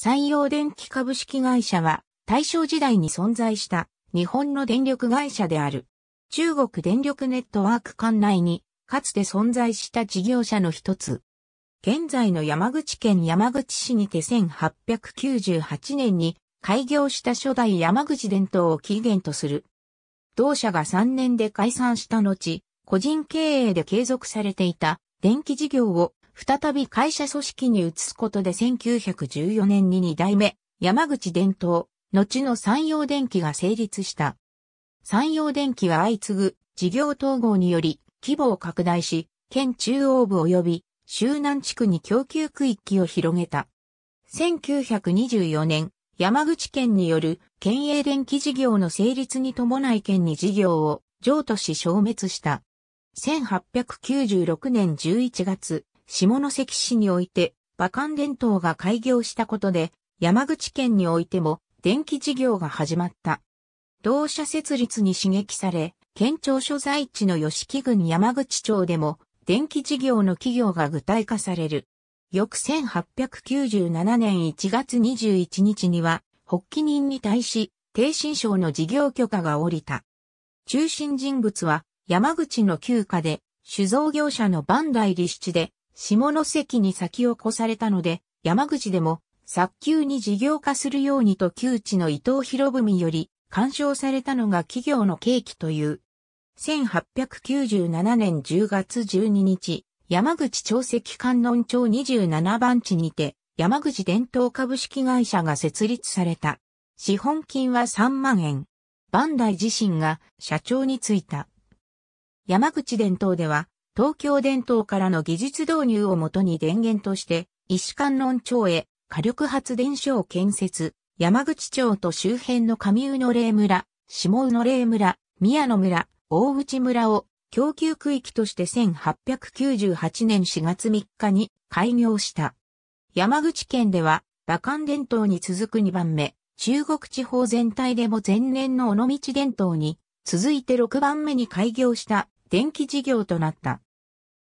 山陽電機株式会社は大正時代に存在した日本の電力会社である。中国電力ネットワーク管内にかつて存在した事業者の一つ。現在の山口県山口市にて1898年に開業した初代山口伝統を起源とする。同社が3年で解散した後、個人経営で継続されていた電気事業を再び会社組織に移すことで1914年に2代目、山口伝統、後の山陽電機が成立した。山陽電機は相次ぐ事業統合により規模を拡大し、県中央部及び周南地区に供給区域を広げた。1924年、山口県による県営電機事業の成立に伴い県に事業を譲渡し消滅した。1896年11月、下関市において、馬関電灯が開業したことで、山口県においても電気事業が始まった。同社設立に刺激され、県庁所在地の吉木郡山口町でも、電気事業の企業が具体化される。翌1897年1月21日には、発起人に対し、低新省の事業許可が下りた。中心人物は、山口の旧家で、酒造業者の万代立七で、下関に先を越されたので、山口でも早急に事業化するようにと旧知の伊藤博文より干渉されたのが企業の契機という。1897年10月12日、山口長石観音町27番地にて、山口伝統株式会社が設立された。資本金は3万円。バンダイ自身が社長に就いた。山口伝統では東京電灯からの技術導入をもとに電源として、石観音町へ火力発電所を建設、山口町と周辺の上宇野霊村、下宇野霊村、宮野村、大内村を供給区域として1898年4月3日に開業した。山口県では、馬関伝統に続く2番目、中国地方全体でも前年の尾道伝統に続いて6番目に開業した電気事業となった。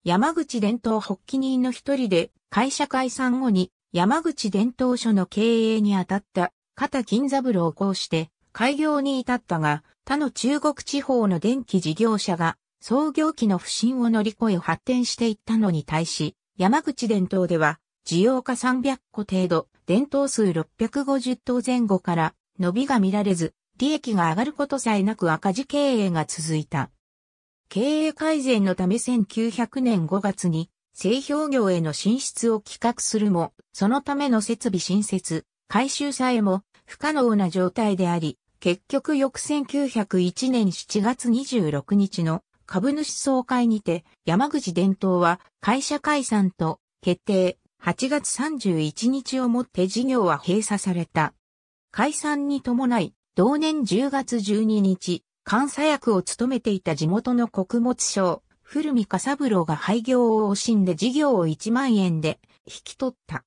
山口伝統発起人の一人で、会社解散後に山口伝統所の経営に当たった片金三郎をこうして開業に至ったが、他の中国地方の電気事業者が創業期の不振を乗り越え発展していったのに対し、山口伝統では、需要化300個程度、伝統数650頭前後から伸びが見られず、利益が上がることさえなく赤字経営が続いた。経営改善のため1900年5月に製氷業への進出を企画するも、そのための設備新設、改修さえも不可能な状態であり、結局翌1901年7月26日の株主総会にて山口伝統は会社解散と決定、8月31日をもって事業は閉鎖された。解散に伴い、同年10月12日、監査役を務めていた地元の穀物商、古見笠三郎が廃業を惜しんで事業を1万円で引き取った。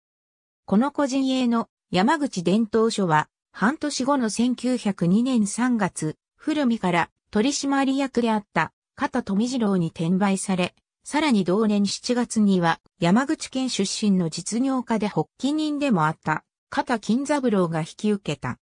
この個人営の山口伝統書は、半年後の1902年3月、古見から取締役であった片富次郎に転売され、さらに同年7月には山口県出身の実業家で発起人でもあった片金三郎が引き受けた。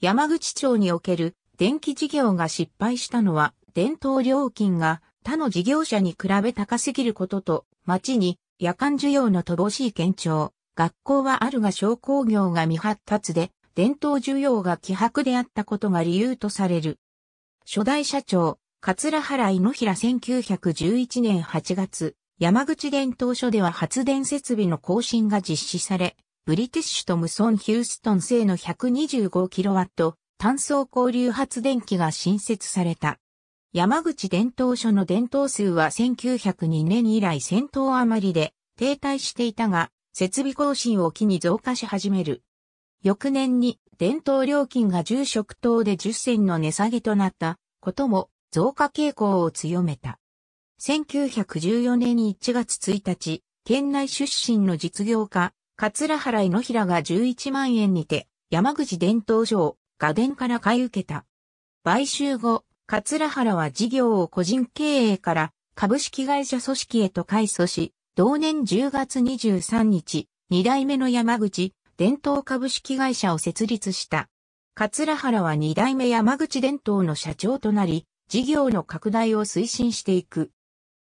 山口町における電気事業が失敗したのは、伝統料金が他の事業者に比べ高すぎることと、町に夜間需要の乏しい県庁、学校はあるが商工業が未発達で、伝統需要が希薄であったことが理由とされる。初代社長、桂原井の平1911年8月、山口伝統所では発電設備の更新が実施され、ブリティッシュとムソン・ヒューストン製の 125kW 単層交流発電機が新設された。山口伝統所の伝統数は1902年以来1000頭余りで停滞していたが、設備更新を機に増加し始める。翌年に伝統料金が10食等で10銭の値下げとなったことも増加傾向を強めた。1914年1月1日、県内出身の実業家、桂原井の平が11万円にて、山口伝統所を画伝から買い受けた。買収後、桂原は事業を個人経営から株式会社組織へと改組し、同年10月23日、二代目の山口伝統株式会社を設立した。桂原は二代目山口伝統の社長となり、事業の拡大を推進していく。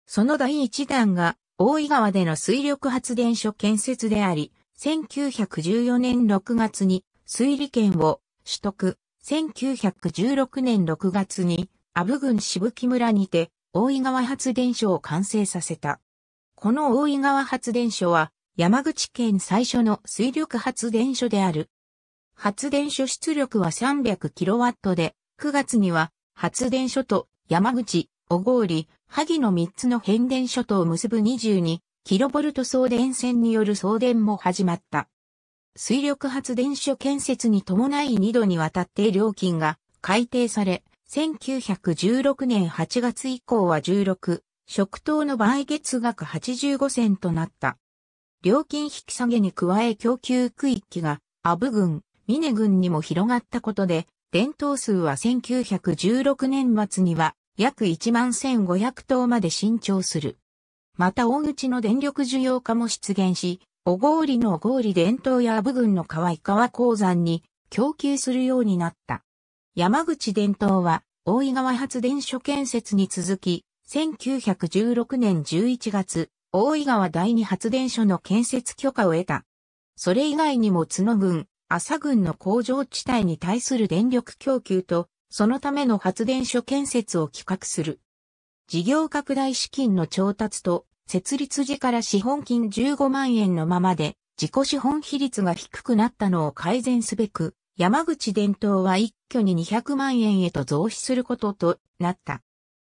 その第一弾が、大井川での水力発電所建設であり、1914年6月に水利権を取得。1916年6月に、阿武郡渋木村にて、大井川発電所を完成させた。この大井川発電所は、山口県最初の水力発電所である。発電所出力は 300kW で、9月には発電所と山口、小郡、萩の3つの変電所とを結ぶ 22kV 送電線による送電も始まった。水力発電所建設に伴い2度にわたって料金が改定され、1916年8月以降は16、食糖の倍月額85銭となった。料金引き下げに加え供給区域が阿武郡、峰郡にも広がったことで、伝統数は1916年末には約1万1500頭まで伸長する。また大口の電力需要化も出現し、小郡の郡り伝統や阿武郡の河井川鉱山に供給するようになった。山口伝統は、大井川発電所建設に続き、1916年11月、大井川第二発電所の建設許可を得た。それ以外にも津野郡、朝郡の工場地帯に対する電力供給と、そのための発電所建設を企画する。事業拡大資金の調達と設立時から資本金15万円のままで、自己資本比率が低くなったのを改善すべく、山口伝統は一挙に200万円へと増資することとなった。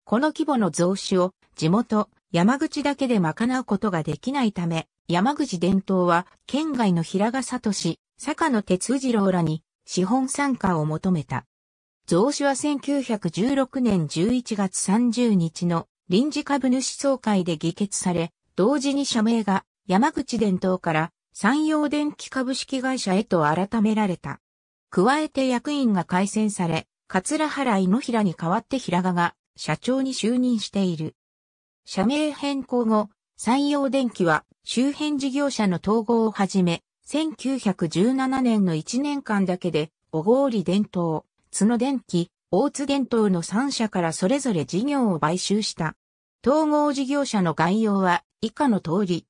この規模の増資を地元、山口だけで賄うことができないため、山口伝統は県外の平賀聡、坂野哲二郎らに資本参加を求めた。増資は1916年11月30日の臨時株主総会で議決され、同時に社名が山口電灯から山陽電機株式会社へと改められた。加えて役員が改選され、桂原井の平に代わって平賀が社長に就任している。社名変更後、山陽電機は周辺事業者の統合をはじめ、1917年の1年間だけで、小郡電灯、角電機、大津電灯の3社からそれぞれ事業を買収した。統合事業者の概要は以下の通り。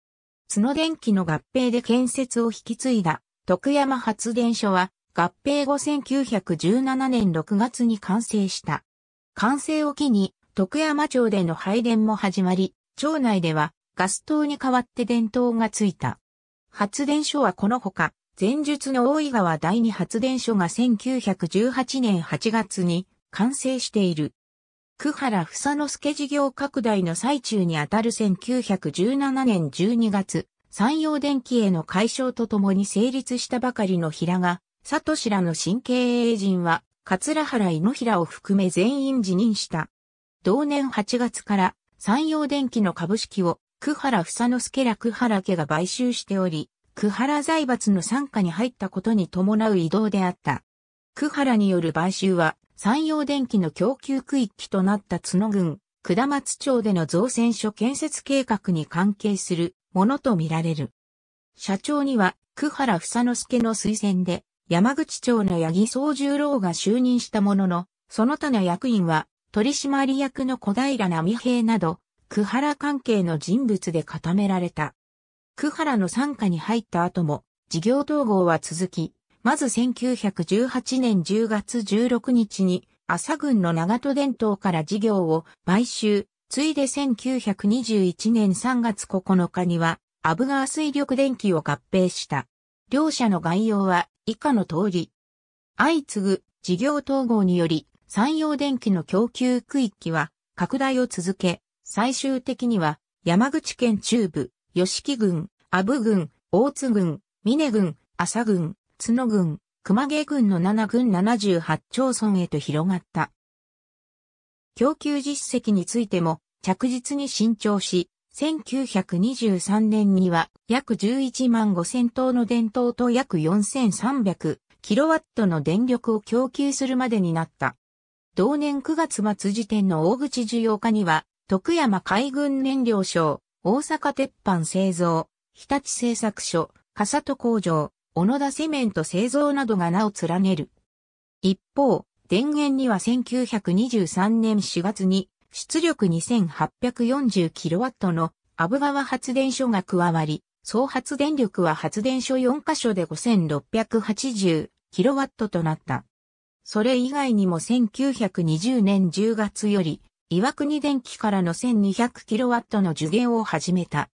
角電機の合併で建設を引き継いだ徳山発電所は合併後1917年6月に完成した。完成を機に徳山町での配電も始まり、町内ではガス灯に代わって電灯がついた。発電所はこのほか、前述の大井川第二発電所が1918年8月に完成している。久原房之助事業拡大の最中にあたる1917年12月、山陽電機への解消とともに成立したばかりの平賀、里氏らの新経営陣は、桂原井の平を含め全員辞任した。同年8月から山陽電機の株式を久原房之助ら久原家が買収しており、久原財閥の傘下に入ったことに伴う移動であった。久原による買収は山陽電気の供給区域となった津野郡、下松町での造船所建設計画に関係するものとみられる。社長には、久原房之助の推薦で、山口町の八木総十郎が就任したものの、その他の役員は、取締役の小平奈美平など、久原関係の人物で固められた。久原の傘下に入った後も、事業統合は続き、まず1918年10月16日に、朝軍の長戸伝統から事業を買収、ついで1921年3月9日には、アブガー水力電機を合併した。両社の概要は以下の通り。相次ぐ事業統合により、山陽電機の供給区域は拡大を続け、最終的には山口県中部、吉木郡、阿武郡、大津郡、峰郡、朝郡、野郡、熊毛郡の7郡78町村へと広がった。供給実績についても着実に伸長し、1923年には約11万5 0頭の電灯と約4300キロワットの電力を供給するまでになった。同年9月末時点の大口需要化には、徳山海軍燃料省、大阪鉄板製造、日立製作所、笠戸工場、小野田セメント製造などが名を連ねる。一方、電源には1923年4月に出力 2840kW のアブ川発電所が加わり、総発電力は発電所4カ所で 5680kW となった。それ以外にも1920年10月より、岩国電機からの 1200kW の受減を始めた。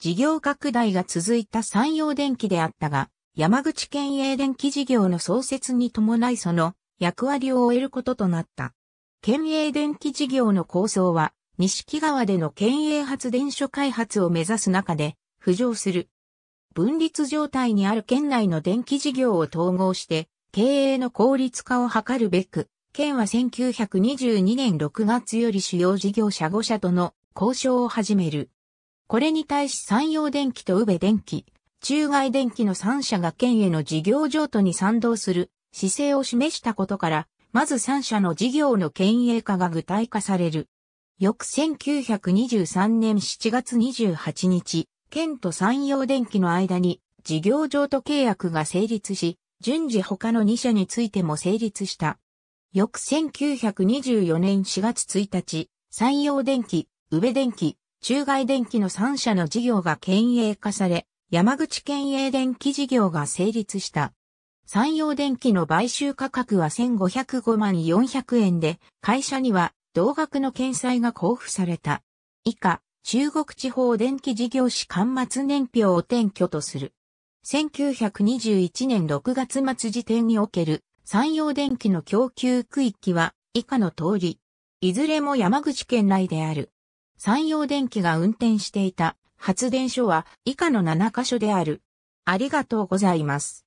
事業拡大が続いた山陽電機であったが、山口県営電気事業の創設に伴いその役割を終えることとなった。県営電気事業の構想は、西木川での県営発電所開発を目指す中で浮上する。分立状態にある県内の電気事業を統合して、経営の効率化を図るべく、県は1922年6月より主要事業者5社との交渉を始める。これに対し山陽電気と宇部電気、中外電機の3社が県への事業譲渡に賛同する姿勢を示したことから、まず3社の事業の県営化が具体化される。翌1923年7月28日、県と山陽電機の間に事業譲渡契約が成立し、順次他の2社についても成立した。翌1924年4月1日、山陽電機、宇部電機、中外電機の3社の事業が県営化され、山口県営電気事業が成立した。山陽電気の買収価格は1505万400円で、会社には同額の検査が交付された。以下、中国地方電気事業士間末年表を転居とする。1921年6月末時点における山陽電気の供給区域は以下の通り、いずれも山口県内である。山陽電機が運転していた発電所は以下の7カ所である。ありがとうございます。